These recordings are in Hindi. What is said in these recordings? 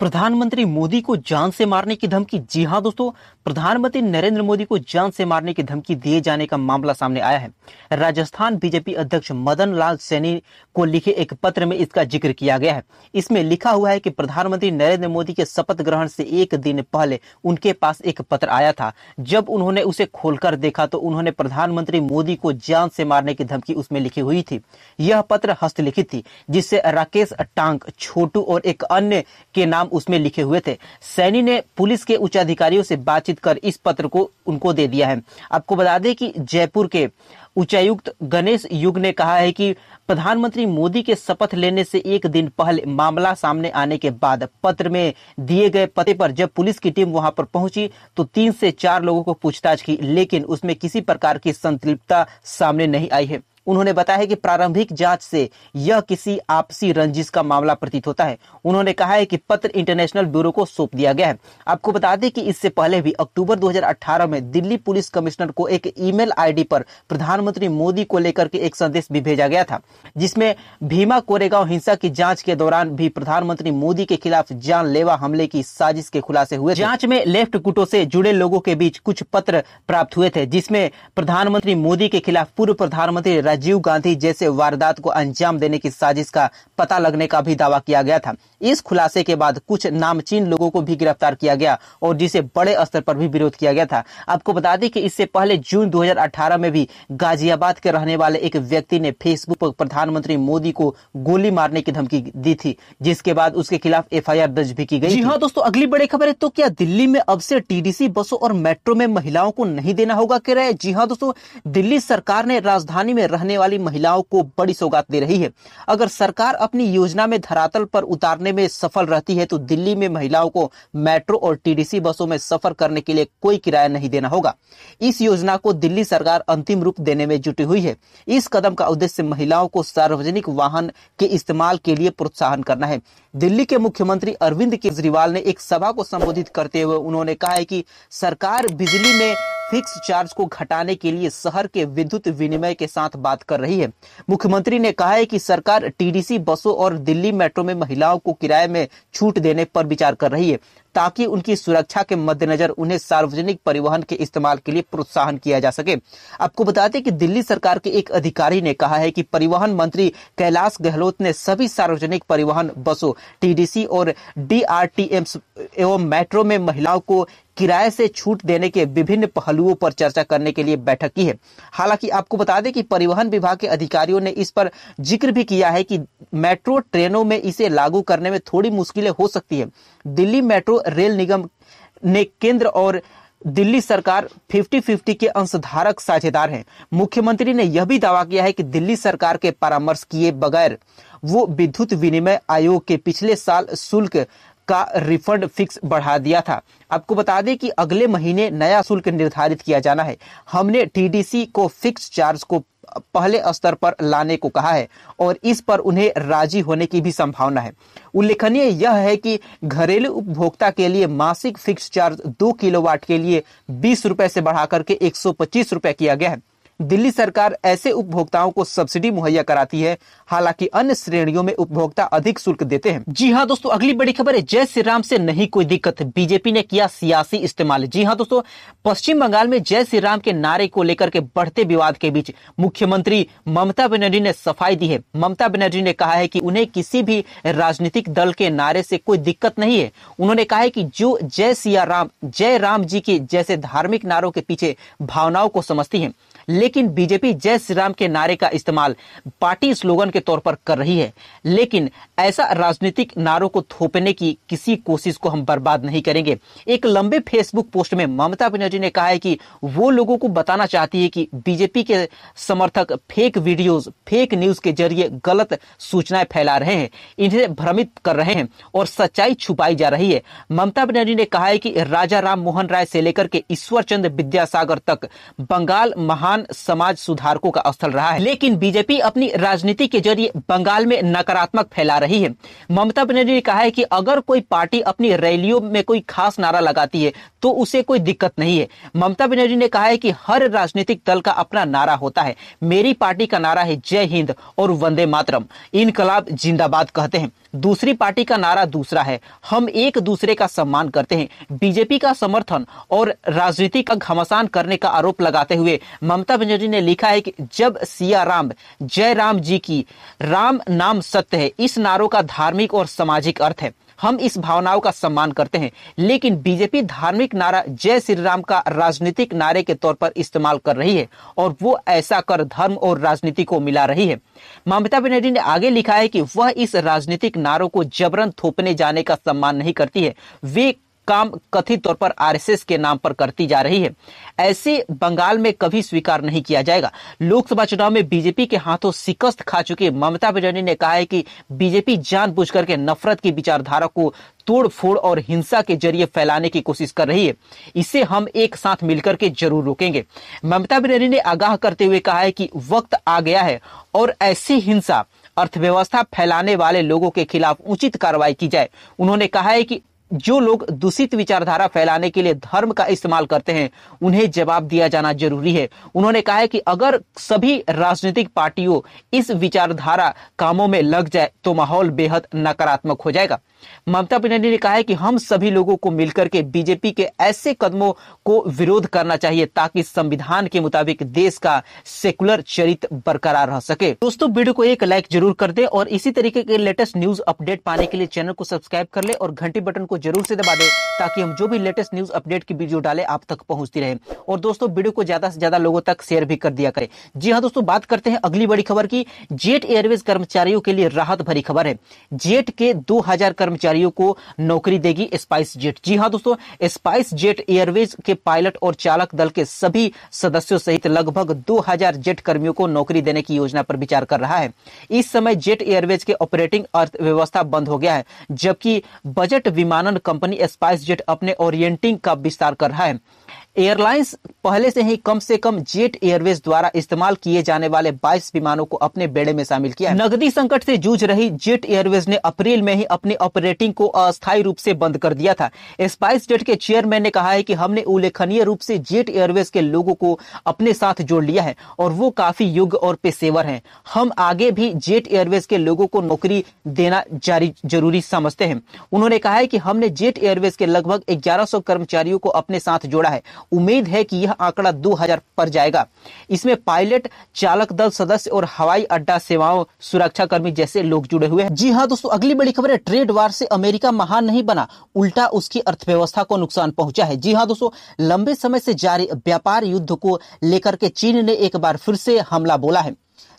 प्रधानमंत्री मोदी को जान से मारने की धमकी जी हाँ दोस्तों प्रधानमंत्री नरेंद्र मोदी को जान से मारने की धमकी दिए जाने का मामला सामने आया है राजस्थान बीजेपी अध्यक्ष मदन लाल सैनी को लिखे एक पत्र में इसका जिक्र किया गया है इसमें लिखा हुआ है कि प्रधानमंत्री नरेंद्र मोदी के शपथ ग्रहण से एक दिन पहले उनके पास एक पत्र आया था जब उन्होंने उसे खोलकर देखा तो उन्होंने प्रधानमंत्री मोदी को जान से मारने की धमकी उसमें लिखी हुई थी यह पत्र हस्तलिखित थी जिससे राकेश टांग छोटू और एक अन्य के नाम उसमें लिखे हुए थे सैनी ने पुलिस के उच्च अधिकारियों से बातचीत कर इस पत्र को उनको दे दिया है आपको बता दें कि जयपुर के उच्चायुक्त गणेश युग ने कहा है कि प्रधानमंत्री मोदी के शपथ लेने से एक दिन पहले मामला सामने आने के बाद पत्र में दिए गए पते पर जब पुलिस की टीम वहां पर पहुंची तो तीन से चार लोगों को पूछताछ की लेकिन उसमें किसी प्रकार की संतृप्तता सामने नहीं आई है उन्होंने बताया कि प्रारंभिक जांच से यह किसी आपसी रंजिश का मामला प्रतीत होता है उन्होंने कहा है कि पत्र इंटरनेशनल ब्यूरो को सौंप दिया गया है आपको बता दें कि इससे पहले भी अक्टूबर 2018 में दिल्ली पुलिस कमिश्नर को एक ईमेल आईडी पर प्रधानमंत्री मोदी को लेकर के एक संदेश भी भेजा गया था जिसमें भीमा कोरेगांव हिंसा की जांच के दौरान भी प्रधानमंत्री मोदी के खिलाफ जानलेवा हमले की साजिश के खुलासे हुए जांच में लेफ्ट गुटों से जुड़े लोगों के बीच कुछ पत्र प्राप्त हुए थे जिसमें प्रधानमंत्री मोदी के खिलाफ पूर्व प्रधानमंत्री राजीव गांधी जैसे वारदात को अंजाम देने की साजिश का पता लगने का भी दावा किया गया था इस खुलासे के बाद कुछ नामचीन लोगों को भी गिरफ्तार किया गया और जिसे बड़े स्तर पर भी विरोध किया गया था आपको बता दें कि इससे पहले जून 2018 में भी गाजियाबाद के रहने वाले एक व्यक्ति ने फेसबुक पर प्रधानमंत्री मोदी को गोली मारने की धमकी दी थी जिसके बाद उसके खिलाफ एफ दर्ज भी की गई हाँ दोस्तों अगली बड़ी खबर है तो क्या दिल्ली में अब से टीडीसी बसों और मेट्रो में महिलाओं को नहीं देना होगा कह रहे जी हाँ दोस्तों दिल्ली सरकार ने राजधानी में रहने वाली महिलाओं को बड़ी सौगात दे रही है अगर सरकार अपनी योजना में धरातल पर उतारने में सफल रहती है तो दिल्ली में महिलाओं को मेट्रो और टीडीसी बसों में सफर करने के लिए कोई किराया नहीं देना होगा इस योजना को दिल्ली सरकार अंतिम रूप देने में जुटी हुई है इस कदम का उद्देश्य महिलाओं को सार्वजनिक वाहन के इस्तेमाल के लिए प्रोत्साहन करना है दिल्ली के मुख्यमंत्री अरविंद केजरीवाल ने एक सभा को संबोधित करते हुए उन्होंने कहा है कि सरकार बिजली में फिक्स चार्ज को घटाने के लिए शहर के विद्युत विनिमय के साथ बात कर रही है मुख्यमंत्री ने कहा है कि सरकार टीडीसी बसों और दिल्ली मेट्रो में महिलाओं को किराए में छूट देने पर विचार कर रही है ताकि उनकी सुरक्षा के मद्देनजर उन्हें सार्वजनिक परिवहन के इस्तेमाल के लिए प्रोत्साहन किया जा सके आपको बता दें कि दिल्ली सरकार के एक अधिकारी ने कहा है कि परिवहन मंत्री कैलाश गहलोत ने सभी सार्वजनिक परिवहन बसों टीडीसी और डीआरटीएम एवं मेट्रो में महिलाओं को किराए से छूट देने के विभिन्न पहलुओं पर चर्चा करने के लिए बैठक की है हालांकि आपको बता दें कि परिवहन विभाग के अधिकारियों ने इस पर जिक्र भी किया है कि मेट्रो ट्रेनों में इसे लागू करने में थोड़ी मुश्किलें हो सकती है दिल्ली मेट्रो रेल निगम ने केंद्र और दिल्ली सरकार 50-50 के अंशधारक साझेदार हैं मुख्यमंत्री ने यह भी दावा किया है कि दिल्ली सरकार के परामर्श किए बगैर वो विद्युत विनिमय आयोग के पिछले साल शुल्क का रिफंड फिक्स बढ़ा दिया था आपको बता दें कि अगले महीने नया शुल्क निर्धारित किया जाना है हमने टीडीसी को फिक्स चार्ज को पहले स्तर पर लाने को कहा है और इस पर उन्हें राजी होने की भी संभावना है उल्लेखनीय यह है कि घरेलू उपभोक्ता के लिए मासिक फिक्स चार्ज दो किलोवाट के लिए बीस रुपए से बढ़ाकर के एक सौ पच्चीस रुपए किया गया है दिल्ली सरकार ऐसे उपभोक्ताओं को सब्सिडी मुहैया कराती है हालांकि अन्य श्रेणियों में उपभोक्ता अधिक शुल्क देते हैं जी हाँ दोस्तों अगली बड़ी खबर है जय श्री राम से नहीं कोई दिक्कत बीजेपी ने किया सियासी इस्तेमाल जी हाँ दोस्तों पश्चिम बंगाल में जय श्री राम के नारे को लेकर के बढ़ते विवाद के बीच मुख्यमंत्री ममता बनर्जी ने सफाई दी है ममता बनर्जी ने कहा है की कि उन्हें किसी भी राजनीतिक दल के नारे से कोई दिक्कत नहीं है उन्होंने कहा है की जो जय सिया राम जय राम जी के जैसे धार्मिक नारों के पीछे भावनाओं को समझती है लेकिन बीजेपी जय श्री राम के नारे का इस्तेमाल पार्टी स्लोगन के तौर पर कर रही है लेकिन ऐसा राजनीतिक नारों को थोपने की किसी कोशिश को हम बर्बाद नहीं करेंगे एक लंबे फेसबुक पोस्ट में ममता बनर्जी ने कहा है कि वो लोगों को बताना चाहती है कि बीजेपी के समर्थक फेक वीडियोस फेक न्यूज के जरिए गलत सूचनाएं फैला रहे हैं इन्हें भ्रमित कर रहे हैं और सच्चाई छुपाई जा रही है ममता बनर्जी ने कहा है कि राजा राम मोहन राय से लेकर के ईश्वर चंद विद्यासागर तक बंगाल महान राजस्थान समाज सुधारकों का स्थल रहा है लेकिन बीजेपी अपनी राजनीति के जरिए बंगाल में नकारात्मक फैला रही है ममता बनर्जी ने कहा है कि अगर कोई पार्टी अपनी रैलियों में कोई खास नारा लगाती है तो उसे कोई दिक्कत नहीं है ममता बनर्जी ने कहा है कि हर राजनीतिक दल का अपना नारा होता है मेरी पार्टी का नारा है जय हिंद और वंदे मातरम इनकलाब जिंदाबाद कहते हैं दूसरी पार्टी का नारा दूसरा है हम एक दूसरे का सम्मान करते हैं बीजेपी का समर्थन और राजनीति का घमासान करने का आरोप लगाते हुए ममता बनर्जी ने लिखा है कि जब सिया राम जय राम जी की राम नाम सत्य है इस नारों का धार्मिक और सामाजिक अर्थ है हम इस भावनाओं का सम्मान करते हैं लेकिन बीजेपी धार्मिक नारा जय श्री राम का राजनीतिक नारे के तौर पर इस्तेमाल कर रही है और वो ऐसा कर धर्म और राजनीति को मिला रही है ममता बनर्जी ने आगे लिखा है कि वह इस राजनीतिक नारों को जबरन थोपने जाने का सम्मान नहीं करती है वे काम कथित तौर पर आरएसएस के नाम पर करती जा रही है ऐसे बंगाल में कभी स्वीकार नहीं किया जाएगा लोकसभा चुनाव में बीजेपी के हाथों शिकस्त खा चुकी ममता बनर्जी ने कहा है कि बीजेपी जानबूझ करके नफरत की विचारधारा को तोड़ फोड़ और हिंसा के जरिए फैलाने की कोशिश कर रही है इसे हम एक साथ मिलकर के जरूर रोकेंगे ममता बनर्जी ने आगाह करते हुए कहा है कि वक्त आ गया है और ऐसी हिंसा अर्थव्यवस्था फैलाने वाले लोगों के खिलाफ उचित कार्रवाई की जाए उन्होंने कहा है कि जो लोग दूषित विचारधारा फैलाने के लिए धर्म का इस्तेमाल करते हैं उन्हें जवाब दिया जाना जरूरी है उन्होंने कहा है कि अगर सभी राजनीतिक पार्टियों इस विचारधारा कामों में लग जाए तो माहौल बेहद नकारात्मक हो जाएगा ममता बनर्जी ने कहा है कि हम सभी लोगों को मिलकर के बीजेपी के ऐसे कदमों को विरोध करना चाहिए ताकि संविधान के मुताबिक देश का सेकुलर चरित्र बरकरार रह सके दोस्तों वीडियो को एक लाइक जरूर कर दे और इसी तरीके के लेटेस्ट न्यूज अपडेट पाने के लिए चैनल को सब्सक्राइब कर ले और घंटी बटन को जरूर से दबा दे ताकि हम जो भी लेटेस्ट न्यूज अपडेट की वीडियो डाले आप तक पहुंचती रहे और दोस्तों वीडियो को ज्यादा से ज्यादा लोगों तक शेयर भी कर दिया करें जी हाँ दोस्तों बात करते हैं अगली बड़ी खबर की जेट एयरवेज कर्मचारियों के लिए राहत भरी खबर है जेट के दो कर्मचारी कर्मचारियों को नौकरी देगी स्पाइस जेट जी हाँ दोस्तों स्पाइस जेट एयरवेज के पायलट और चालक दल के सभी सदस्यों सहित लगभग 2000 जेट कर्मियों को नौकरी देने की योजना पर विचार कर रहा है इस समय जेट एयरवेज के ऑपरेटिंग अर्थव्यवस्था बंद हो गया है जबकि बजट विमानन कंपनी स्पाइस जेट अपने ओरिएंटिंग का विस्तार कर रहा है एयरलाइंस पहले से ही कम से कम जेट एयरवेज द्वारा इस्तेमाल किए जाने वाले 22 विमानों को अपने बेड़े में शामिल किया नगदी संकट से जूझ रही जेट एयरवेज ने अप्रैल में ही अपने ऑपरेटिंग को अस्थायी रूप से बंद कर दिया था स्पाइस जेट के चेयरमैन ने कहा है कि हमने उल्लेखनीय रूप से जेट एयरवेज के लोगों को अपने साथ जोड़ लिया है और वो काफी योग्य और पेशेवर है हम आगे भी जेट एयरवेज के लोगों को नौकरी देना जारी जरूरी समझते हैं उन्होंने कहा है कि हमने जेट एयरवेज के लगभग ग्यारह कर्मचारियों को अपने साथ जोड़ा है उम्मीद है कि यह आंकड़ा 2000 पर जाएगा इसमें पायलट चालक दल सदस्य और हवाई अड्डा सेवाओं सुरक्षा कर्मी जैसे लोग जुड़े हुए हैं जी हाँ दोस्तों अगली बड़ी खबर है ट्रेड वार से अमेरिका महान नहीं बना उल्टा उसकी अर्थव्यवस्था को नुकसान पहुंचा है जी हाँ दोस्तों लंबे समय से जारी व्यापार युद्ध को लेकर के चीन ने एक बार फिर से हमला बोला है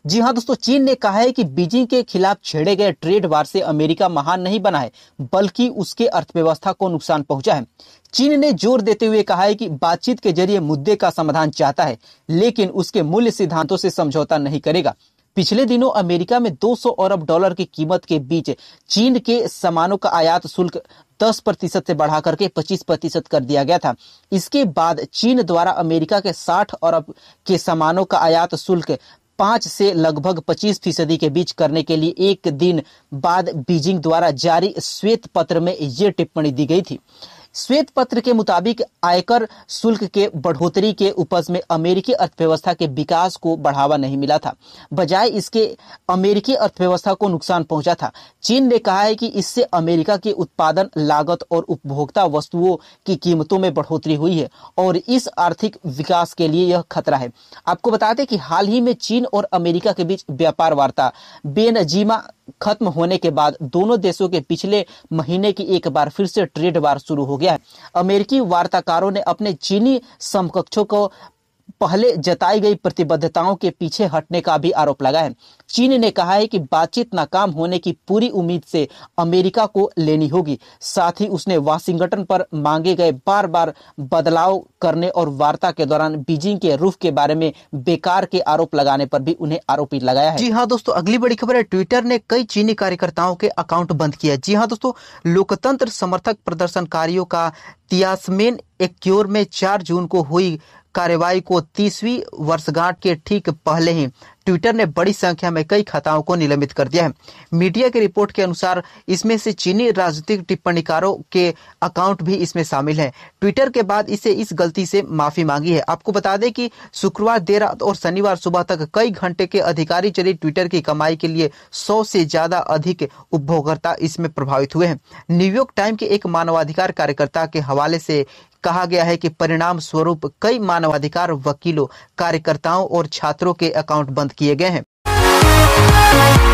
जी हाँ दोस्तों चीन ने कहा है कि बीजिंग के खिलाफ छेड़े गए ट्रेड वार से अमेरिका महान नहीं बना है बल्कि उसके अर्थव्यवस्था को नुकसान पहुंचा है चीन ने जोर देते हुए कहा है कि बातचीत के जरिए मुद्दे का समाधान चाहता है लेकिन उसके मूल्य सिद्धांतों से समझौता नहीं करेगा पिछले दिनों अमेरिका में 200 अरब डॉलर की कीमत के बीच चीन के सामानों का आयात शुल्क 10 प्रतिशत से बढ़ा करके 25 प्रतिशत कर दिया गया था इसके बाद चीन द्वारा अमेरिका के 60 अरब के सामानों का आयात शुल्क पांच से लगभग पच्चीस फीसदी के बीच करने के लिए एक दिन बाद बीजिंग द्वारा जारी श्वेत पत्र में यह टिप्पणी दी गई थी श्वेत पत्र के मुताबिक आयकर शुल्क के बढ़ोतरी के उपज में अमेरिकी अर्थव्यवस्था के विकास को बढ़ावा नहीं मिला था बजाय इसके अमेरिकी अर्थव्यवस्था को नुकसान पहुंचा था चीन ने कहा है कि इससे अमेरिका की उत्पादन लागत और उपभोक्ता वस्तुओं की कीमतों में बढ़ोतरी हुई है और इस आर्थिक विकास के लिए यह खतरा है आपको बताते कि हाल ही में चीन और अमेरिका के बीच व्यापार वार्ता बेनजीमा खत्म होने के बाद दोनों देशों के पिछले महीने की एक बार फिर से ट्रेड वार शुरू हो गया है अमेरिकी वार्ताकारों ने अपने चीनी समकक्षों को पहले जताई गई प्रतिबद्धताओं के पीछे हटने का भी आरोप लगा है चीन ने कहा है कि बातचीत नाकाम होने की पूरी उम्मीद से अमेरिका को लेनी होगी साथ ही उसने वाशिंगटन पर मांगे गए बार बार बदलाव करने और वार्ता के दौरान बीजिंग के रूफ के बारे में बेकार के आरोप लगाने पर भी उन्हें आरोपी लगाया है जी हाँ दोस्तों अगली बड़ी खबर है ट्विटर ने कई चीनी कार्यकर्ताओं के अकाउंट बंद किया जी हाँ दोस्तों लोकतंत्र समर्थक प्रदर्शनकारियों का तियासमेन एक्योर में 4 जून को हुई कार्रवाई को तीसवीं वर्षगांठ के ठीक पहले ही ट्विटर ने बड़ी संख्या में कई खाताओं को निलंबित कर दिया है मीडिया की रिपोर्ट के अनुसार इसमें से चीनी राजनीतिक टिप्पणीकारों के अकाउंट भी इसमें शामिल हैं ट्विटर के बाद इसे इस गलती से माफी मांगी है आपको बता दें कि शुक्रवार देर रात और शनिवार सुबह तक कई घंटे के अधिकारी चली ट्विटर की कमाई के लिए सौ से ज्यादा अधिक उपभोक्ता इसमें प्रभावित हुए हैं न्यूयॉर्क टाइम के एक मानवाधिकार कार्यकर्ता के हवाले से कहा गया है कि परिणाम स्वरूप कई मानवाधिकार वकीलों कार्यकर्ताओं और छात्रों के अकाउंट बंद किए गए हैं